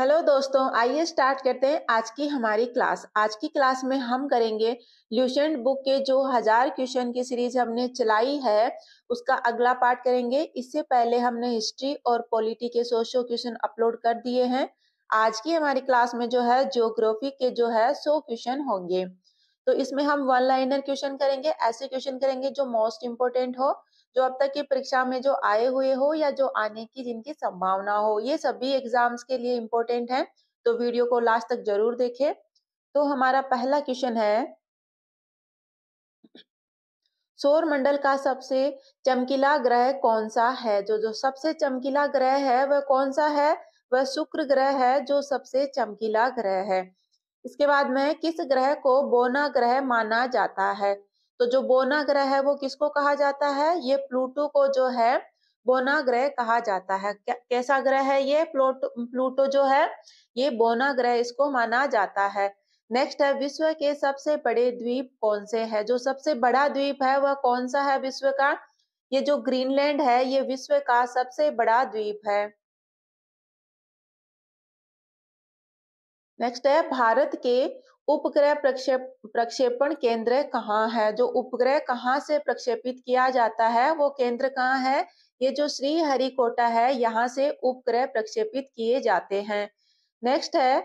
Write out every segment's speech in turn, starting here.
hello दोस्तों आइए start करते हैं आज की हमारी क्लास आज की क्लास में हम करेंगे ल्यूशेंट बुक के जो हजार क्वेश्चन की सीरीज हमने चलाई है उसका अगला पार्ट करेंगे इससे पहले हमने हिस्ट्री और पॉलिटी के सोशो क्वेश्चन अपलोड कर दिए हैं आज की हमारी क्लास में जो है जियोग्राफी के जो है सो क्वेश्चन होंगे तो इसमें हम वन लाइनर क्वेश्चन करेंगे ऐसे क्वेश्चन करेंगे जो मोस्ट इम्पोर्टेंट हो जो अब तक की परीक्षा में जो आए हुए हो या जो आने की जिनकी संभावना हो ये सभी एग्जाम्स के लिए इम्पोर्टेंट है तो वीडियो को लास्ट तक जरूर देखें तो हमारा पहला क्वेश्चन है सौर मंडल का सबसे चमकीला ग्रह कौन सा है जो जो सबसे चमकीला ग्रह है वह कौन सा है वह शुक्र ग्रह है जो सबसे चमकीला ग्रह है इसके बाद में किस ग्रह को बोना ग्रह माना जाता है तो जो बोना ग्रह है वो किसको कहा जाता है ये प्लूटो को जो है बोना ग्रह कहा जाता है कैसा ग्रह है ये प्लूटो प्लूटो जो है ये बोना ग्रह इसको माना जाता है नेक्स्ट है विश्व के सबसे बड़े द्वीप कौन से है जो सबसे बड़ा द्वीप है वह कौन सा है विश्व का ये जो ग्रीनलैंड है ये विश्व का सबसे बड़ा द्वीप है नेक्स्ट है भारत के उपग्रह प्रक्षेप प्रक्षेपण केंद्र कहाँ है जो उपग्रह कहाँ से प्रक्षेपित किया जाता है वो केंद्र कहाँ है ये जो श्री हरिकोटा है यहाँ से उपग्रह प्रक्षेपित किए जाते हैं नेक्स्ट है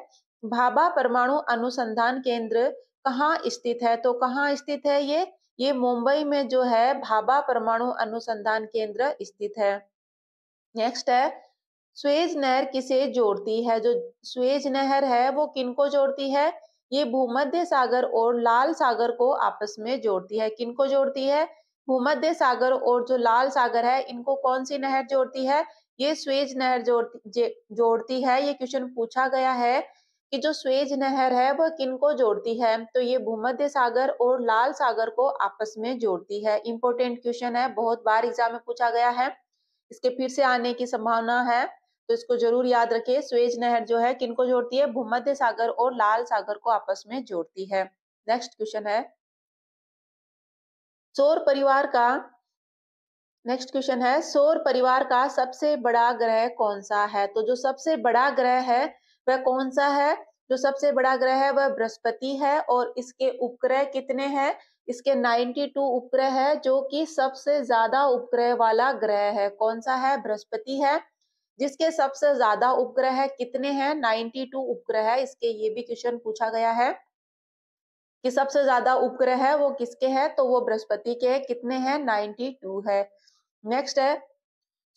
भाभा परमाणु अनुसंधान केंद्र कहाँ स्थित है तो कहाँ स्थित है ये ये मुंबई में जो है भाभा परमाणु अनुसंधान केंद्र स्थित है नेक्स्ट है स्वेज नहर किसे जोड़ती है जो स्वेज नहर है वो किनको जोड़ती है ये भूमध्य सागर और लाल सागर को आपस में जोड़ती है किनको जोड़ती है भूमध्य सागर और जो लाल सागर है इनको कौन सी नहर जोड़ती है ये स्वेज नहर जोड़ती जोड़ती है ये क्वेश्चन पूछा गया है कि जो स्वेज नहर है वह किनको जोड़ती है तो ये भूमध्य सागर और लाल सागर को आपस में जोड़ती है इंपॉर्टेंट क्वेश्चन है बहुत बार एग्जाम में पूछा गया है इसके फिर से आने की संभावना है तो इसको जरूर याद रखिए स्वेज नहर जो है किनको जोड़ती है भूमध्य सागर और लाल सागर को आपस में जोड़ती है नेक्स्ट क्वेश्चन है सौर परिवार का नेक्स्ट क्वेश्चन है सौर परिवार का सबसे बड़ा ग्रह कौन सा है तो जो सबसे बड़ा ग्रह है वह कौन सा है जो सबसे बड़ा ग्रह है वह बृहस्पति है और इसके उपग्रह कितने हैं इसके 92 उपग्रह है जो कि सबसे ज्यादा उपग्रह वाला ग्रह है कौन सा है बृहस्पति है जिसके सबसे ज्यादा उपग्रह है कितने हैं 92 उपग्रह है इसके ये भी क्वेश्चन पूछा गया है कि सबसे ज्यादा उपग्रह है वो किसके हैं तो वो बृहस्पति के है कितने हैं 92 है नेक्स्ट है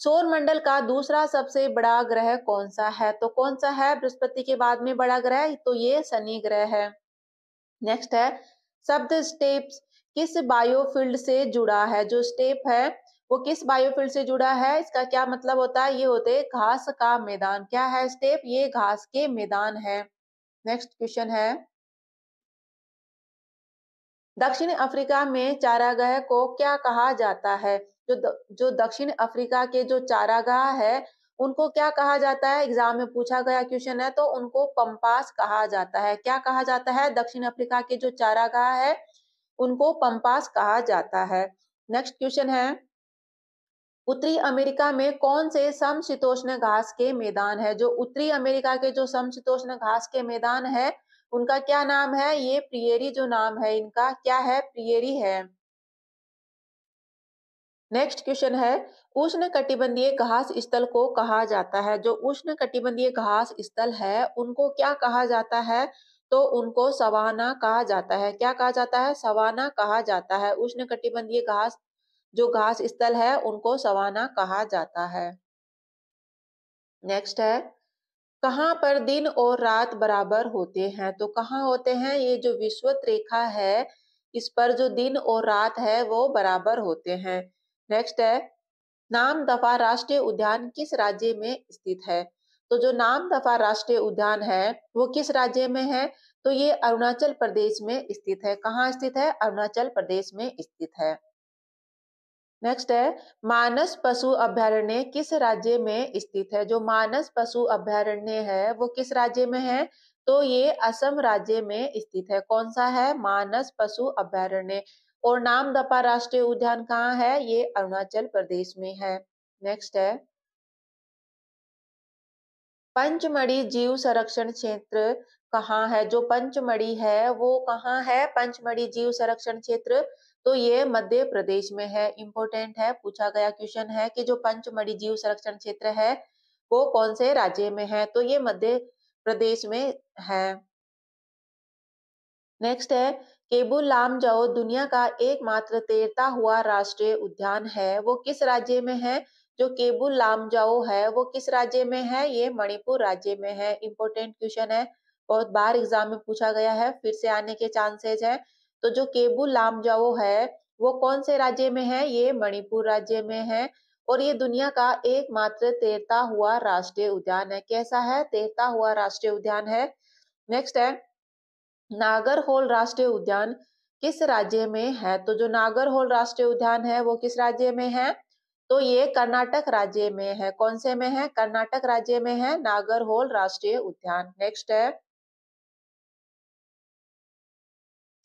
सौर मंडल का दूसरा सबसे बड़ा ग्रह कौन सा है तो कौन सा है बृहस्पति के बाद में बड़ा ग्रह तो ये शनि ग्रह है नेक्स्ट है शब्द स्टेप किस बायोफील्ड से जुड़ा है जो स्टेप है वो किस बायोफिल से जुड़ा है इसका क्या मतलब होता है ये होते घास का मैदान क्या है स्टेप ये घास के मैदान है नेक्स्ट क्वेश्चन है दक्षिण अफ्रीका में चारागाह को क्या कहा जाता है जो द, जो दक्षिण अफ्रीका के जो चारागाह है उनको क्या कहा जाता है एग्जाम में पूछा गया क्वेश्चन है तो उनको पंपास कहा जाता है क्या कहा जाता है दक्षिण अफ्रीका के जो चारागाह है उनको पंपास कहा जाता है नेक्स्ट क्वेश्चन है उत्तरी अमेरिका में कौन से समशीतोष्ण घास के मैदान है जो उत्तरी अमेरिका के जो समशीतोष्ण घास के मैदान है उनका क्या नाम है ये प्रियरी जो नाम है इनका क्या है प्रियरी है नेक्स्ट क्वेश्चन है उष्ण कटिबंधीय घास स्थल को कहा जाता है जो उष्ण कटिबंधीय घास स्थल है उनको क्या कहा जाता है तो उनको सवाना कहा जाता है क्या कहा जाता है सवाना कहा जाता है उष्ण कटिबंधीय घास जो घास स्थल है उनको सवाना कहा जाता है नेक्स्ट है कहाँ पर दिन और रात बराबर होते हैं तो कहाँ होते हैं ये जो विश्वत रेखा है इस पर जो दिन और रात है वो बराबर होते हैं नेक्स्ट है नाम दफा राष्ट्रीय उद्यान किस राज्य में स्थित है तो जो नाम दफा राष्ट्रीय उद्यान है वो किस राज्य में है तो ये अरुणाचल प्रदेश में स्थित है कहाँ स्थित है अरुणाचल प्रदेश में स्थित है नेक्स्ट है मानस पशु अभ्यारण्य किस राज्य में स्थित है जो मानस पशु अभ्यारण्य है वो किस राज्य में है तो ये असम राज्य में स्थित है कौन सा है मानस पशु अभ्यारण्य और नाम दपा राष्ट्रीय उद्यान कहाँ है ये अरुणाचल प्रदेश में है नेक्स्ट है पंचमढ़ी जीव संरक्षण क्षेत्र कहाँ है जो पंचमढ़ी है वो कहाँ है पंचमढ़ी जीव संरक्षण क्षेत्र तो ये मध्य प्रदेश में है इम्पोर्टेंट है पूछा गया क्वेश्चन है कि जो पंचमढ़ी जीव संरक्षण क्षेत्र है वो कौन से राज्य में है तो ये मध्य प्रदेश में है नेक्स्ट है केबुल जाओ दुनिया का एकमात्र तैरता हुआ राष्ट्रीय उद्यान है वो किस राज्य में है जो केबुल जाओ है वो किस राज्य में है ये मणिपुर राज्य में है इम्पोर्टेंट क्वेश्चन है बहुत बार एग्जाम में पूछा गया है फिर से आने के चांसेज है तो जो केबू लामजाओ है वो कौन से राज्य में है ये मणिपुर राज्य में है और ये दुनिया का एकमात्र तैरता हुआ राष्ट्रीय उद्यान है कैसा है तैरता हुआ राष्ट्रीय उद्यान है नेक्स्ट है नागरहोल राष्ट्रीय उद्यान किस राज्य में है तो जो नागरहोल राष्ट्रीय उद्यान है वो किस राज्य में है तो ये कर्नाटक राज्य में है कौन से में है कर्नाटक राज्य में है नागरहोल राष्ट्रीय उद्यान नेक्स्ट है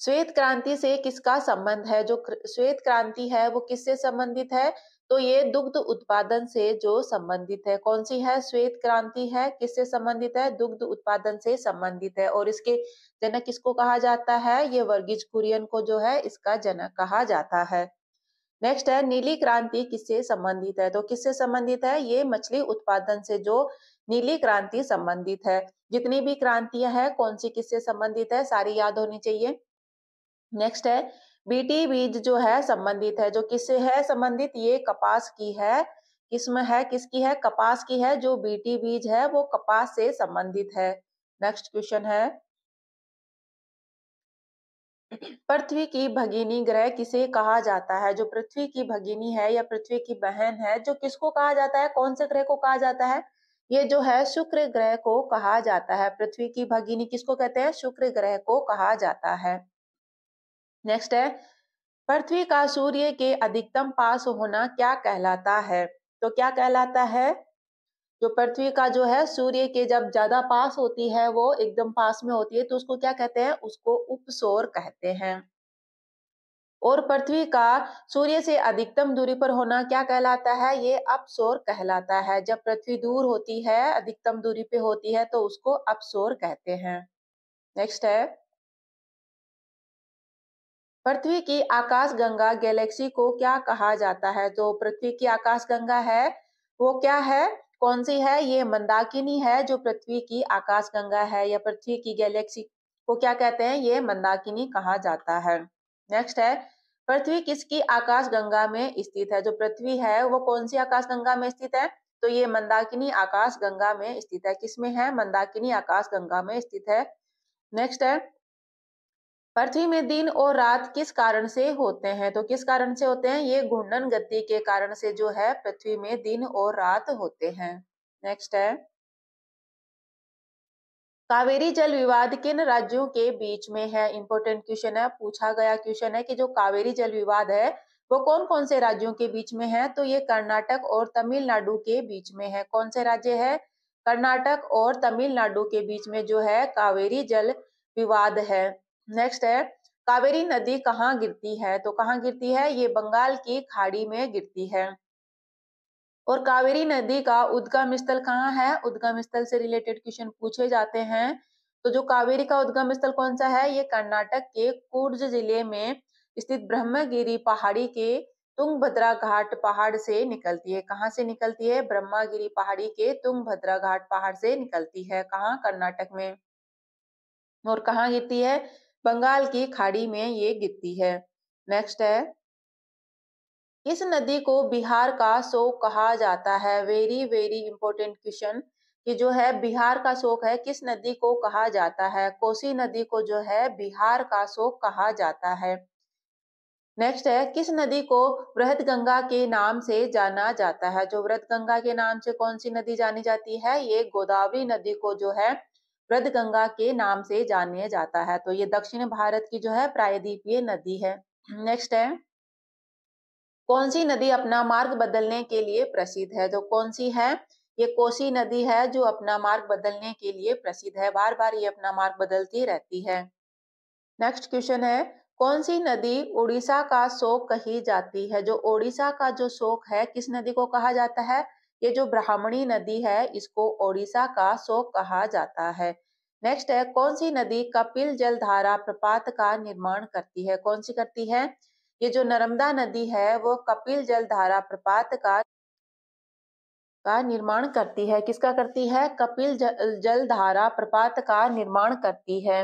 श्वेत क्रांति से किसका संबंध है जो श्वेत क्रांति है वो किससे संबंधित है तो ये दुग्ध उत्पादन से जो संबंधित है कौन सी है श्वेत क्रांति है किससे संबंधित है दुग्ध उत्पादन से संबंधित है और इसके जनक किसको कहा जाता है ये वर्गीज कुरियन को जो है इसका जनक कहा जाता है नेक्स्ट है नीली क्रांति किससे संबंधित है तो किससे संबंधित है ये मछली उत्पादन से जो नीली क्रांति संबंधित है जितनी भी क्रांतियां हैं कौन सी किससे संबंधित है सारी याद होनी चाहिए नेक्स्ट है बीटी बीज जो है संबंधित है जो किससे है संबंधित ये कपास की है किस्म है किसकी है कपास की है जो बीटी बीज है वो कपास से संबंधित है नेक्स्ट क्वेश्चन है पृथ्वी की भगिनी ग्रह किसे कहा जाता है जो पृथ्वी की भगिनी है या पृथ्वी की बहन है जो किसको कहा जाता है कौन से ग्रह को कहा जाता है ये जो है शुक्र ग्रह को कहा जाता है पृथ्वी की भगिनी किसको कहते हैं शुक्र ग्रह को कहा जाता है नेक्स्ट है पृथ्वी का सूर्य के अधिकतम पास होना क्या कहलाता है तो क्या कहलाता है जो तो पृथ्वी का जो है सूर्य के जब ज्यादा पास होती है वो एकदम पास में होती है तो उसको क्या कहते हैं उसको उपसोर कहते हैं और पृथ्वी का सूर्य से अधिकतम दूरी पर होना क्या कहलाता है ये अपसोर कहलाता है जब पृथ्वी दूर होती है अधिकतम दूरी पे होती है तो उसको अपसोर कहते हैं नेक्स्ट है पृथ्वी की आकाशगंगा गैलेक्सी को क्या कहा जाता है तो पृथ्वी की आकाशगंगा है वो क्या है कौन सी है ये मंदाकिनी है जो पृथ्वी की आकाशगंगा है या पृथ्वी की गैलेक्सी को क्या कहते हैं ये मंदाकिनी कहा जाता है नेक्स्ट है पृथ्वी किसकी आकाशगंगा में स्थित है जो पृथ्वी है वो कौन सी आकाशगंगा में स्थित है तो ये मंदाकिनी आकाशगंगा में स्थित है किसमें है मंदाकिनी आकाशगंगा में स्थित है नेक्स्ट है पृथ्वी में दिन और रात किस कारण से होते हैं तो किस कारण से होते हैं ये घूर्णन गति के कारण से जो है पृथ्वी में दिन और रात होते हैं नेक्स्ट है कावेरी जल विवाद किन राज्यों के बीच में है इंपॉर्टेंट क्वेश्चन है पूछा गया क्वेश्चन है कि जो कावेरी जल विवाद है वो कौन कौन से राज्यों के बीच में है तो ये कर्नाटक और तमिलनाडु के बीच में है कौन से राज्य है कर्नाटक और तमिलनाडु के बीच में जो है कावेरी जल विवाद है नेक्स्ट है कावेरी नदी कहाँ गिरती है तो कहाँ गिरती है ये बंगाल की खाड़ी में गिरती है और कावेरी नदी का उद्गम स्थल कहाँ है उद्गम स्थल से रिलेटेड क्वेश्चन पूछे जाते हैं तो जो कावेरी का उद्गम स्थल कौन सा है ये कर्नाटक के कुर्ज जिले में स्थित ब्रह्मगिरी पहाड़ी के तुंगभद्रा घाट पहाड़ से निकलती है कहाँ से निकलती है ब्रह्मागिरी पहाड़ी के तुंगभद्रा घाट पहाड़ से निकलती है कहाँ कर्नाटक में और कहाँ गिरती है बंगाल की खाड़ी में ये गिरती है नेक्स्ट है इस नदी को बिहार का शोक कहा जाता है वेरी वेरी इंपॉर्टेंट क्वेश्चन कि जो है बिहार का शोक है किस नदी को कहा जाता है कोसी नदी को जो है बिहार का शोक कहा जाता है नेक्स्ट है किस नदी को वृहद गंगा के नाम से जाना जाता है जो वृहद गंगा के नाम से कौन सी नदी जानी जाती है ये गोदावरी नदी को जो है वृद्ध गंगा के नाम से जाने जाता है तो ये दक्षिण भारत की जो है प्रायद्वीपीय नदी है नेक्स्ट है कौन सी नदी अपना मार्ग बदलने के लिए प्रसिद्ध है जो कौन सी है ये कोसी नदी है जो अपना मार्ग बदलने के लिए प्रसिद्ध है बार बार ये अपना मार्ग बदलती रहती है नेक्स्ट क्वेश्चन है कौन सी नदी उड़ीसा का शोक कही जाती है जो ओडिशा का जो शोक है किस नदी को कहा जाता है ये जो ब्राह्मणी नदी है इसको ओडिशा का शोक कहा जाता है नेक्स्ट है कौन सी नदी कपिल जल धारा प्रपात का निर्माण करती है कौन सी करती है ये जो नर्मदा नदी है वो कपिल जल धारा प्रपात का का निर्माण करती है किसका करती है कपिल जल धारा प्रपात का निर्माण करती है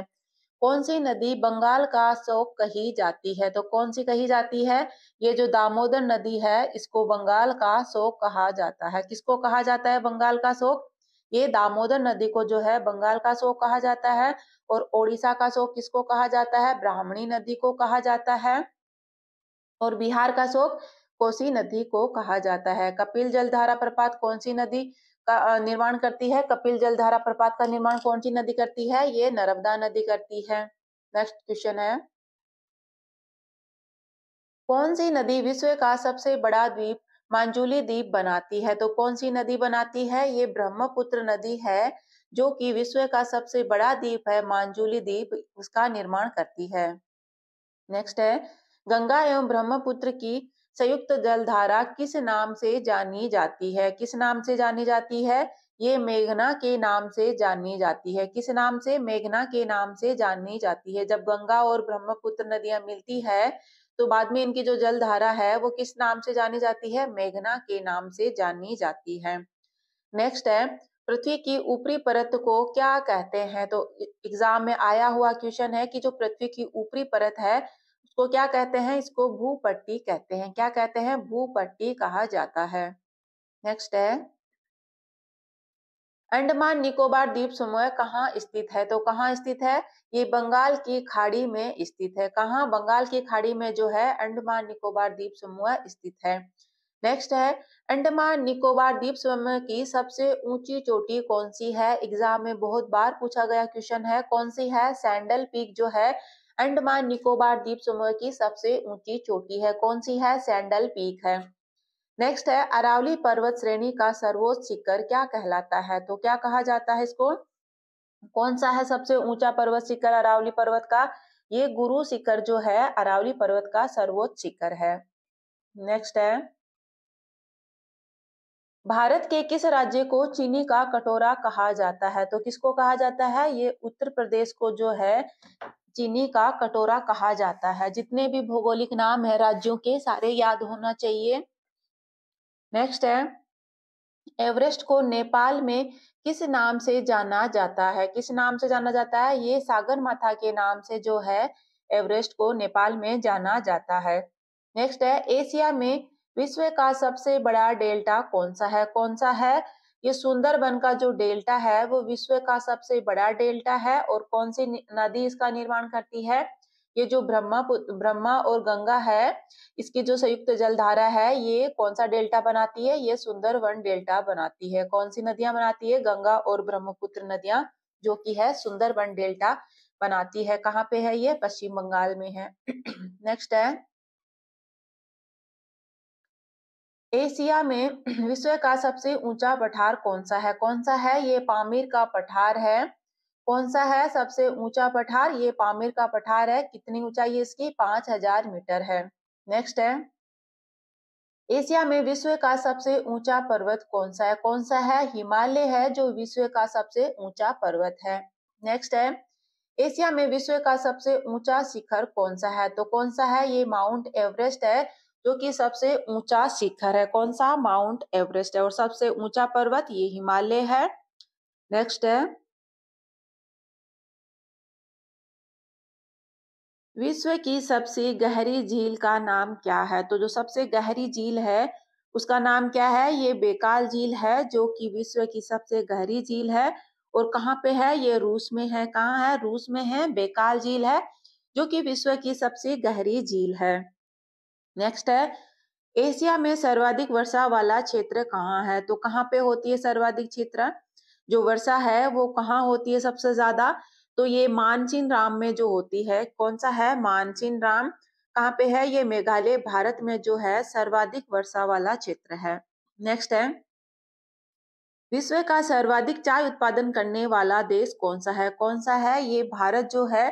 कौन सी नदी बंगाल का शोक कही जाती है तो कौन सी कही जाती है ये जो दामोदर नदी है इसको बंगाल का शोक कहा जाता है किसको कहा जाता है बंगाल का शोक ये दामोदर नदी को जो है बंगाल का शोक कहा जाता है और ओडिशा का शोक किसको कहा जाता है ब्राह्मणी नदी को कहा जाता है और बिहार का शोक कोसी नदी को कहा जाता है कपिल जलधारा प्रपात कौन सी नदी का निर्माण करती है कपिल जलधारा प्रपात का निर्माण कौन सी नदी करती है ये नर्मदा नदी करती है नेक्स्ट क्वेश्चन है कौन सी नदी विश्व का सबसे बड़ा द्वीप मांजुली द्वीप बनाती है तो कौन सी नदी बनाती है ये ब्रह्मपुत्र नदी है जो कि विश्व का सबसे बड़ा द्वीप है मांजुली द्वीप उसका निर्माण करती है नेक्स्ट है गंगा एवं ब्रह्मपुत्र की संयुक्त जलधारा किस नाम से जानी जाती है किस नाम से जानी जाती है ये मेघना के नाम से जानी जाती है किस नाम से मेघना के नाम से जानी जाती है जब गंगा और ब्रह्मपुत्र नदियां मिलती है तो बाद में इनकी जो जल धारा है वो किस नाम से जानी जाती है मेघना के नाम से जानी जाती है नेक्स्ट है पृथ्वी की ऊपरी परत को क्या कहते हैं तो एग्जाम में आया हुआ क्वेश्चन है कि जो पृथ्वी की ऊपरी परत है इसको क्या कहते हैं इसको भूपट्टी कहते हैं क्या कहते हैं भूपट्टी कहा जाता है नेक्स्ट है अंडमान निकोबार द्वीप समूह कहाँ स्थित है तो कहाँ स्थित है ये बंगाल की खाड़ी में स्थित है कहाँ बंगाल की खाड़ी में जो है अंडमान निकोबार द्वीप समूह स्थित है नेक्स्ट है अंडमान निकोबार द्वीप समूह की सबसे ऊंची चोटी कौन सी है एग्जाम में बहुत बार पूछा गया क्वेश्चन है कौन सी है सैंडल पीक जो है अंडमान निकोबार द्वीप समूह की सबसे ऊंची चोटी है कौन सी है सैंडल पीक है नेक्स्ट है अरावली पर्वत श्रेणी का सर्वोच्च शिखर क्या कहलाता है तो क्या कहा जाता है इसको कौन सा है सबसे ऊंचा पर्वत शिखर अरावली पर्वत का ये गुरु शिखर जो है अरावली पर्वत का सर्वोच्च शिखर है नेक्स्ट है भारत के किस राज्य को चीनी का कटोरा कहा जाता है तो किसको कहा जाता है ये उत्तर प्रदेश को जो है चीनी का कटोरा कहा जाता है जितने भी भौगोलिक नाम है राज्यों के सारे याद होना चाहिए नेक्स्ट है एवरेस्ट को नेपाल में किस नाम से जाना जाता है किस नाम से जाना जाता है ये सागर माथा के नाम से जो है एवरेस्ट को नेपाल में जाना जाता है नेक्स्ट है एशिया में विश्व का सबसे बड़ा डेल्टा कौन सा है कौन सा है ये सुंदरबन का जो डेल्टा है वो विश्व का सबसे बड़ा डेल्टा है और कौन सी नदी इसका निर्माण करती है ये जो ब्रह्मा ब्रह्मा और गंगा है इसकी जो संयुक्त जलधारा है ये कौन सा डेल्टा बनाती है ये सुंदरवन डेल्टा बनाती है कौन सी नदियां बनाती है गंगा और ब्रह्मपुत्र नदियां जो कि है सुंदरवन डेल्टा बनाती है कहाँ पे है ये पश्चिम बंगाल में है नेक्स्ट है एशिया में विश्व का सबसे ऊंचा पठार कौन सा है कौन सा है ये पामीर का पठार है कौन सा है सबसे ऊंचा पठार ये पामीर का पठार है कितनी ऊंचाई इसकी पांच हजार मीटर है नेक्स्ट है एशिया में विश्व का सबसे ऊंचा पर्वत कौन सा है कौन सा है हिमालय है जो विश्व का सबसे ऊंचा पर्वत है नेक्स्ट है एशिया में विश्व का सबसे ऊंचा शिखर कौन सा है तो कौन सा है ये माउंट एवरेस्ट है जो कि सबसे ऊंचा शिखर है कौन सा माउंट एवरेस्ट है और सबसे ऊंचा पर्वत ये हिमालय है नेक्स्ट है विश्व की सबसे गहरी झील का नाम क्या है तो जो सबसे गहरी झील है उसका नाम क्या है ये बेकाल झील है जो कि विश्व की सबसे गहरी झील है और कहाँ पे है ये रूस में है कहाँ है रूस में है बेकाल झील है जो कि विश्व की सबसे गहरी झील है नेक्स्ट है एशिया में सर्वाधिक वर्षा वाला क्षेत्र कहाँ है तो कहाँ पे होती है सर्वाधिक क्षेत्र जो वर्षा है वो कहाँ होती है सबसे ज्यादा तो ये मानसिन राम में जो होती है कौन सा है मानसिन राम कहाँ पे है ये मेघालय भारत में जो है सर्वाधिक वर्षा वाला क्षेत्र है नेक्स्ट है विश्व का सर्वाधिक चाय उत्पादन करने वाला देश कौन सा है कौन सा है ये भारत जो है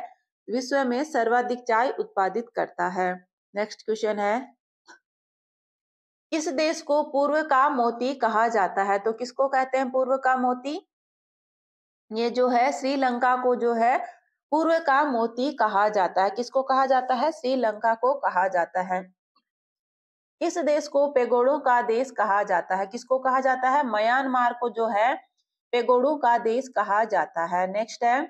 विश्व में सर्वाधिक चाय उत्पादित करता है नेक्स्ट क्वेश्चन है इस देश को पूर्व का मोती कहा जाता है तो किसको कहते हैं पूर्व का मोती ये जो है श्रीलंका को जो है पूर्व का मोती कहा जाता है किसको कहा जाता है श्रीलंका को कहा जाता है इस देश को पेगोड़ों का देश कहा जाता है किसको कहा जाता है म्यांमार को जो है पेगोड़ों का देश कहा जाता है नेक्स्ट है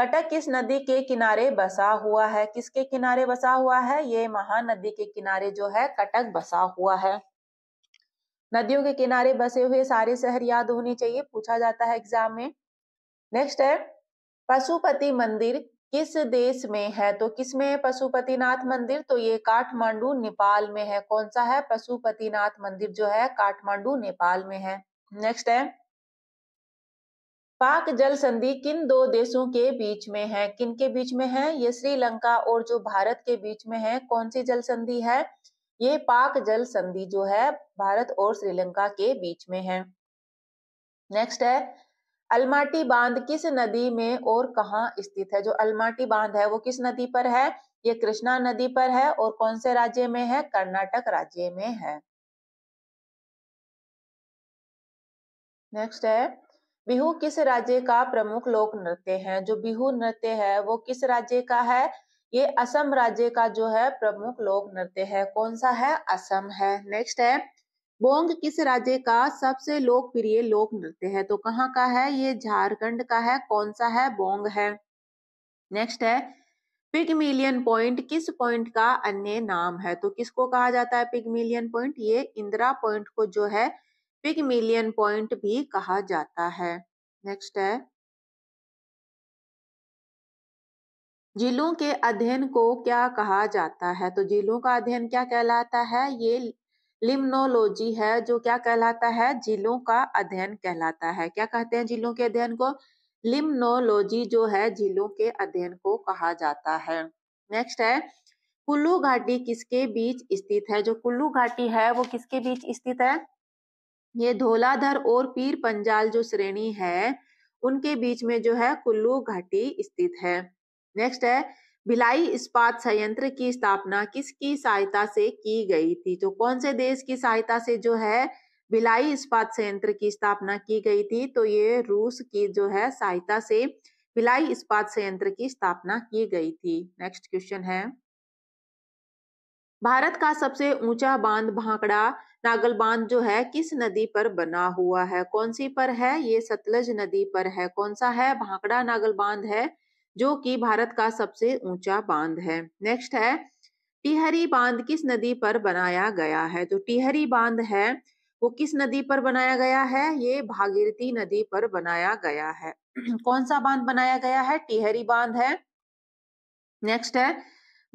कटक किस नदी के किनारे बसा हुआ है किसके किनारे बसा हुआ है ये महानदी के किनारे जो है कटक बसा हुआ है नदियों के किनारे बसे हुए सारे शहर याद होने चाहिए पूछा जाता है एग्जाम में नेक्स्ट है पशुपति मंदिर किस देश में है तो किस में है पशुपतिनाथ मंदिर तो ये काठमांडू नेपाल में है कौन सा है पशुपतिनाथ मंदिर जो है काठमांडू नेपाल में है नेक्स्ट है पाक जल संधि किन दो देशों के बीच में है किन के बीच में है ये श्रीलंका और जो भारत के बीच में है कौन सी जल संधि है ये पाक जल संधि जो है भारत और श्रीलंका के बीच में है नेक्स्ट है अलमाटी बांध किस नदी में और कहाँ स्थित है जो अलमाटी बांध है वो किस नदी पर है ये कृष्णा नदी पर है और कौन से राज्य में है कर्नाटक राज्य में है नेक्स्ट है बिहू किस राज्य का प्रमुख लोक नृत्य है जो बिहू नृत्य है वो किस राज्य का है ये असम राज्य का जो है प्रमुख लोक नृत्य है कौन सा है असम है नेक्स्ट है बोंग किस राज्य का सबसे लोकप्रिय लोक नृत्य है तो कहाँ का है ये झारखंड का है कौन सा है बोंग है नेक्स्ट है पिग मिलियन पॉइंट किस पॉइंट का अन्य नाम है तो किसको कहा जाता है पिग मिलियन पॉइंट ये इंदिरा पॉइंट को जो है मिलियन पॉइंट भी कहा जाता है नेक्स्ट है जिलों के अध्ययन को क्या कहा जाता है तो जिलों का अध्ययन क्या कहलाता है ये लिम्नोलॉजी है जो क्या कहलाता है जिलों का अध्ययन कहलाता है क्या कहते हैं जिलों के अध्ययन को लिम्नोलॉजी जो है जिलों के अध्ययन को कहा जाता है नेक्स्ट है कुल्लू घाटी किसके बीच स्थित है जो कुल्लू घाटी है वो किसके बीच स्थित है ये धोलाधर और पीर पंजाल जो श्रेणी है उनके बीच में जो है कुल्लू घाटी स्थित है नेक्स्ट है भिलाई इस्पात संयंत्र की स्थापना किसकी सहायता से की गई थी तो कौन से देश की सहायता से जो है भिलाई इस्पात संयंत्र की स्थापना की गई थी तो ये रूस की जो है सहायता से भिलाई इस्पात संयंत्र की स्थापना की गई थी नेक्स्ट क्वेश्चन है भारत का सबसे ऊंचा बांध भाकड़ा नागल बांध जो है किस नदी पर बना हुआ है कौन सी पर है ये सतलज नदी पर है कौन सा है भाकड़ा नागल बांध है जो कि भारत का सबसे ऊंचा बांध है नेक्स्ट है टिहरी बांध किस नदी पर बनाया गया है तो टिहरी बांध है वो किस नदी पर बनाया गया है ये भागीरथी नदी पर बनाया गया है कौन सा बांध बनाया गया है टिहरी बांध है नेक्स्ट है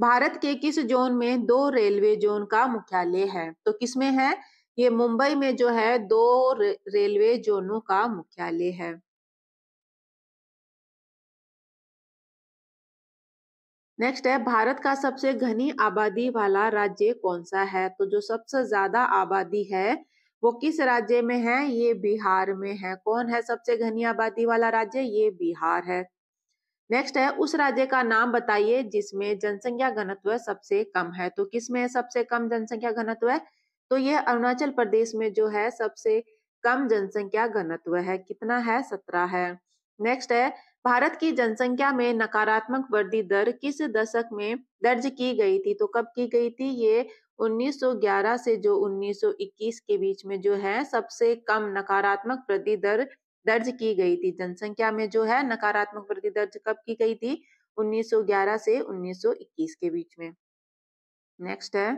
भारत के किस जोन में दो रेलवे जोन का मुख्यालय है तो किसमें है ये मुंबई में जो है दो रे, रेलवे जोनों का मुख्यालय है नेक्स्ट है भारत का सबसे घनी आबादी वाला राज्य कौन सा है तो जो सबसे ज्यादा आबादी है वो किस राज्य में है ये बिहार में है कौन है सबसे घनी आबादी वाला राज्य ये बिहार है नेक्स्ट है उस राज्य का नाम बताइए जिसमें जनसंख्या घनत्व सबसे कम है तो किसमें सबसे कम जनसंख्या घनत्व है तो यह अरुणाचल प्रदेश में जो है सबसे कम जनसंख्या घनत्व है कितना है सत्रह है नेक्स्ट है भारत की जनसंख्या में नकारात्मक वृद्धि दर किस दशक में दर्ज की गई थी तो कब की गई थी ये 1911 से जो 1921 के बीच में जो है सबसे कम नकारात्मक वृद्धि दर दर्ज की गई थी जनसंख्या में जो है नकारात्मक वृद्धि दर्ज कब की गई थी 1911 से 1921 के बीच में नेक्स्ट है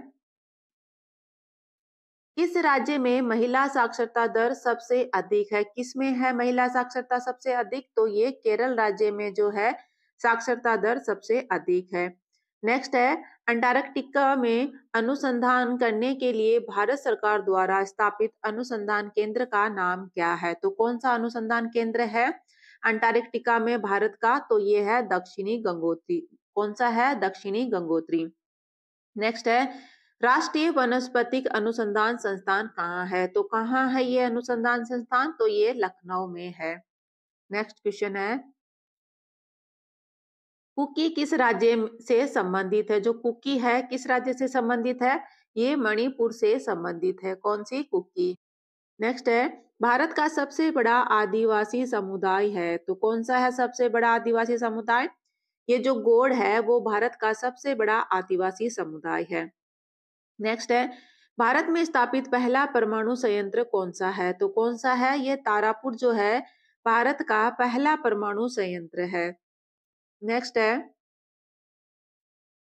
किस राज्य में महिला साक्षरता दर सबसे अधिक है किस में है महिला साक्षरता सबसे अधिक तो ये केरल राज्य में जो है साक्षरता दर सबसे अधिक है नेक्स्ट है अंटार्कटिका में अनुसंधान करने के लिए भारत सरकार द्वारा स्थापित अनुसंधान केंद्र का नाम क्या है तो कौन सा अनुसंधान केंद्र है अंटार्कटिका में भारत का तो ये है दक्षिणी गंगोत्री कौन सा है दक्षिणी गंगोत्री नेक्स्ट है राष्ट्रीय वनस्पतिक अनुसंधान संस्थान कहाँ है तो कहाँ है ये अनुसंधान संस्थान तो ये लखनऊ में है नेक्स्ट क्वेश्चन है कुकी किस राज्य से संबंधित है जो कुकी है किस राज्य से संबंधित है ये मणिपुर से संबंधित है कौन सी कुकी नेक्स्ट है भारत का सबसे बड़ा आदिवासी समुदाय है तो कौन सा है सबसे बड़ा आदिवासी समुदाय ये जो गोड़ है वो भारत का सबसे बड़ा आदिवासी समुदाय है नेक्स्ट है भारत में स्थापित पहला परमाणु संयंत्र कौन सा है तो कौन सा है ये तारापुर जो है भारत का पहला परमाणु संयंत्र है नेक्स्ट है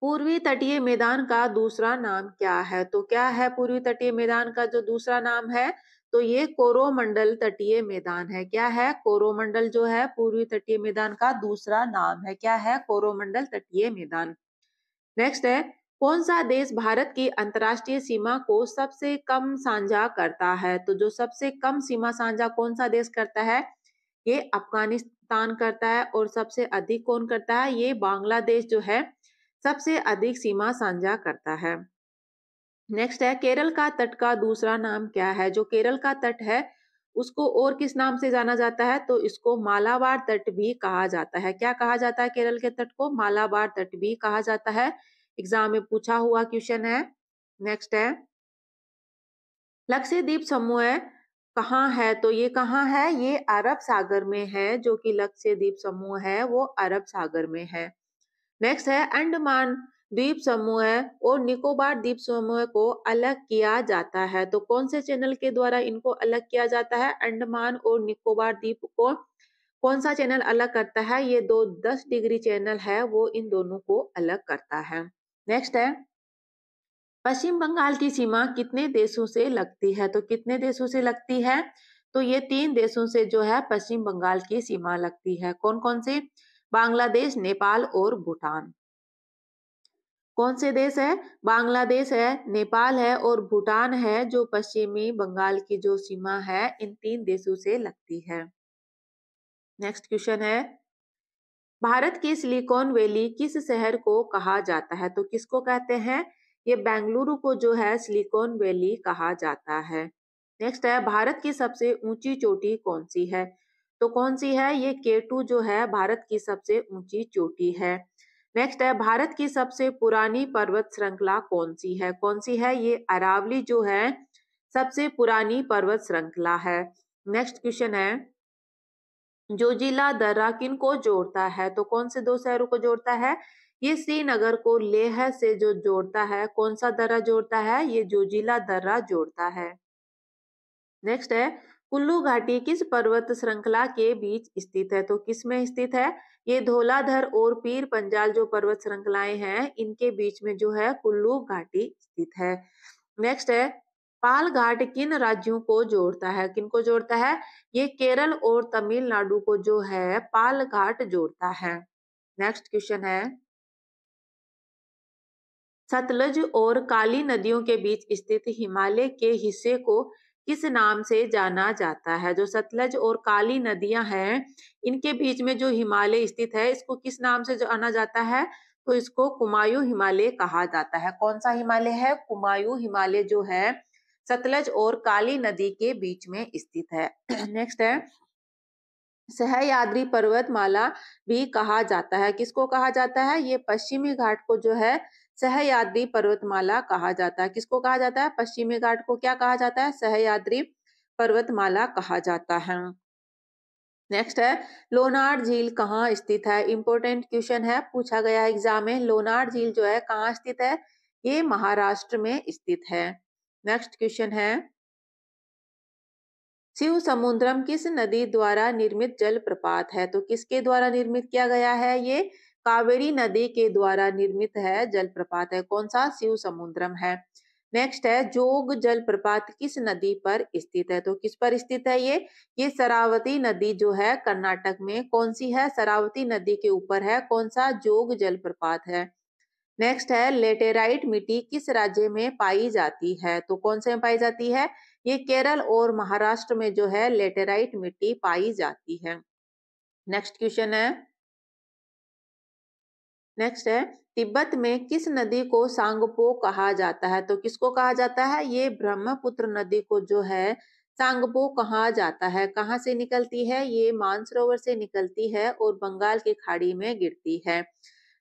पूर्वी तटीय मैदान का दूसरा नाम क्या है तो क्या है पूर्वी तटीय मैदान का जो दूसरा नाम है तो ये कोरोमंडल तटीय मैदान है क्या है कोरोमंडल जो है पूर्वी तटीय मैदान का दूसरा नाम है क्या है कोरोमंडल तटीय मैदान नेक्स्ट है कौन सा देश भारत की अंतर्राष्ट्रीय सीमा को सबसे कम साझा करता है तो जो सबसे कम सीमा साझा कौन सा देश करता है ये अफगानिस्तान पाकिस्तान करता है और सबसे अधिक कौन करता है ये बांग्लादेश जो है सबसे अधिक सीमा साझा करता है नेक्स्ट है केरल का तट का दूसरा नाम क्या है जो केरल का तट है उसको और किस नाम से जाना जाता है तो इसको मालाबार तट भी कहा जाता है क्या कहा जाता है केरल के तट को मालाबार तट भी कहा जाता है एग्जाम में पूछा हुआ क्वेश्चन है नेक्स्ट है लक्षद्वीप समूह कहाँ है तो ये कहाँ है ये अरब सागर में है जो कि द्वीप समूह है वो अरब सागर में है नेक्स्ट है अंडमान द्वीप समूह और निकोबार द्वीप समूह को अलग किया जाता है तो कौन से चैनल के द्वारा इनको अलग किया जाता है अंडमान और निकोबार द्वीप को कौन सा चैनल अलग करता है ये दो दस डिग्री चैनल है वो इन दोनों को अलग करता है नेक्स्ट है पश्चिम बंगाल की सीमा कितने देशों से लगती है तो कितने देशों से लगती है तो ये तीन देशों से जो है पश्चिम बंगाल की सीमा लगती है कौन कौन से बांग्लादेश नेपाल और भूटान कौन से देश है बांग्लादेश है नेपाल है और भूटान है जो पश्चिमी बंगाल की जो सीमा है इन तीन देशों से लगती है नेक्स्ट क्वेश्चन है भारत की सिलिकॉन वैली किस शहर को कहा जाता है तो किसको कहते हैं ये बेंगलुरु को जो है सिलिकॉन वैली कहा जाता है नेक्स्ट है भारत की सबसे ऊंची चोटी कौन सी है तो कौन सी है ये केटू जो है भारत की सबसे ऊंची चोटी है नेक्स्ट है भारत की सबसे पुरानी पर्वत श्रृंखला कौन सी है कौन सी है ये अरावली जो है सबसे पुरानी पर्वत श्रृंखला है नेक्स्ट क्वेश्चन है जो जिला दर्रा किन को जोड़ता है तो कौन से दो शहरों को जोड़ता है ये श्रीनगर को लेह से जो जोड़ता है कौन सा दर्रा जोड़ता है ये जोजिला दर्रा जोड़ता है नेक्स्ट है कुल्लू घाटी किस पर्वत श्रृंखला के बीच स्थित है तो किस में स्थित है ये धोलाधर और पीर पंजाल जो पर्वत श्रृंखलाएं हैं इनके बीच में जो है कुल्लू घाटी स्थित है नेक्स्ट है पाल घाट किन राज्यों को जोड़ता है किन को जोड़ता है ये केरल और तमिलनाडु को जो है पाल घाट जोड़ता है नेक्स्ट क्वेश्चन है सतलज और काली नदियों के बीच स्थित हिमालय के हिस्से को किस नाम से जाना जाता है जो सतलज और काली नदियां हैं इनके बीच में जो हिमालय स्थित है इसको किस नाम से जाना जाता है तो इसको कुमायू हिमालय कहा जाता है कौन सा हिमालय है कुमायू हिमालय जो है सतलज और काली नदी के बीच में स्थित है नेक्स्ट है सहयाद्री पर्वतमाला भी कहा जाता है किसको कहा जाता है ये पश्चिमी घाट को जो है सहयाद्री पर्वतमाला कहा जाता है किसको कहा जाता है पश्चिमी घाट को क्या कहा जाता है सहयाद्री पर्वतमाला कहा जाता है नेक्स्ट है लोनार झील कहाँ स्थित है इंपॉर्टेंट क्वेश्चन है पूछा गया एग्जाम में लोनार झील जो है कहाँ स्थित है ये महाराष्ट्र में स्थित है नेक्स्ट क्वेश्चन है शिव समुद्रम किस नदी द्वारा निर्मित जल प्रपात है तो किसके द्वारा निर्मित किया गया है ये कावेरी नदी के द्वारा निर्मित है जलप्रपात है कौन सा शिव समुद्रम है नेक्स्ट है जोग जलप्रपात किस नदी पर स्थित है तो किस पर स्थित है ये ये सरावती नदी जो है कर्नाटक में कौन सी है सरावती नदी के ऊपर है कौन सा जोग जलप्रपात है नेक्स्ट है लेटेराइट मिट्टी किस राज्य में पाई जाती है तो कौन से में पाई जाती है ये केरल और महाराष्ट्र में जो है लेटेराइट मिट्टी पाई जाती है नेक्स्ट क्वेश्चन है नेक्स्ट है तिब्बत में किस नदी को सांगपो कहा जाता है तो किसको कहा जाता है ये ब्रह्मपुत्र नदी को जो है सांगपो कहा जाता है कहाँ से निकलती है ये मानसरोवर से निकलती है और बंगाल की खाड़ी में गिरती है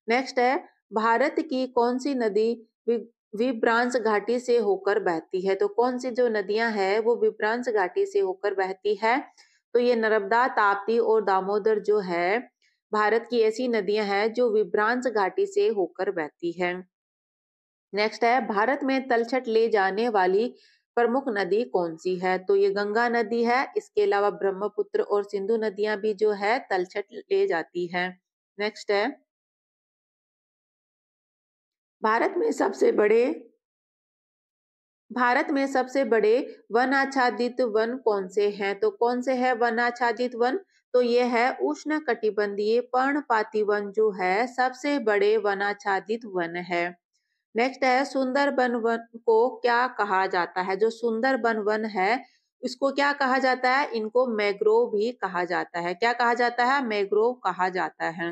नेक्स्ट है भारत की कौन सी नदी विभ्रांस घाटी से होकर बहती है तो कौन सी जो नदियां हैं वो विभ्रांस घाटी से होकर बहती है तो ये नर्मदा ताप्ती और दामोदर जो है भारत की ऐसी नदियां हैं जो विभ्रांस घाटी से होकर बहती है नेक्स्ट है भारत में तलछट ले जाने वाली प्रमुख नदी कौन सी है तो ये गंगा नदी है इसके अलावा ब्रह्मपुत्र और सिंधु नदियां भी जो है तलछट ले जाती है नेक्स्ट है भारत में सबसे बड़े भारत में सबसे बड़े वन आच्छादित वन कौन से हैं तो कौन से है वन आच्छादित वन तो यह है उष्ण कटिबंधीय पर्णपाती वन जो है सबसे बड़े वनाच्छादित वन है नेक्स्ट है सुंदर वन वन को क्या कहा जाता है जो वन वन है इसको क्या कहा जाता है इनको मैग्रोव भी कहा जाता है क्या कहा जाता है मैग्रोव कहा जाता है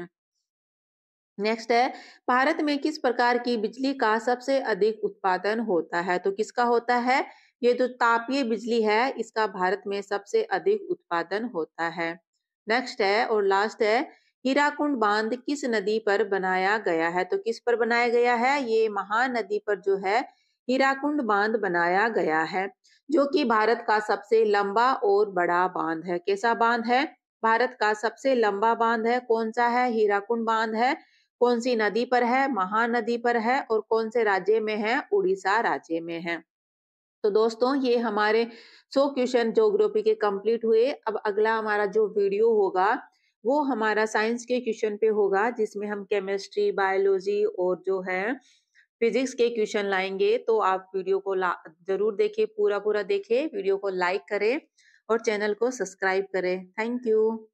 नेक्स्ट है भारत में किस प्रकार की बिजली का सबसे अधिक उत्पादन होता है तो किसका होता है ये जो तापीय बिजली है इसका भारत में सबसे अधिक उत्पादन होता है नेक्स्ट है और लास्ट है हीराकुंड बांध किस नदी पर बनाया गया है तो किस पर बनाया गया है ये महानदी पर जो है हीराकुंड बांध बनाया गया है जो कि भारत का सबसे लंबा और बड़ा बांध है कैसा बांध है भारत का सबसे लंबा बांध है कौन सा है हीराकुंड बांध है कौन सी नदी पर है महानदी पर है और कौन से राज्य में है उड़ीसा राज्य में है तो दोस्तों ये हमारे सो क्वेश्चन जोग्राफी के कंप्लीट हुए अब अगला हमारा जो वीडियो होगा वो हमारा साइंस के क्वेश्चन पे होगा जिसमें हम केमिस्ट्री बायोलॉजी और जो है फिजिक्स के क्वेश्चन लाएंगे तो आप वीडियो को जरूर देखें पूरा पूरा देखें वीडियो को लाइक करें और चैनल को सब्सक्राइब करें थैंक यू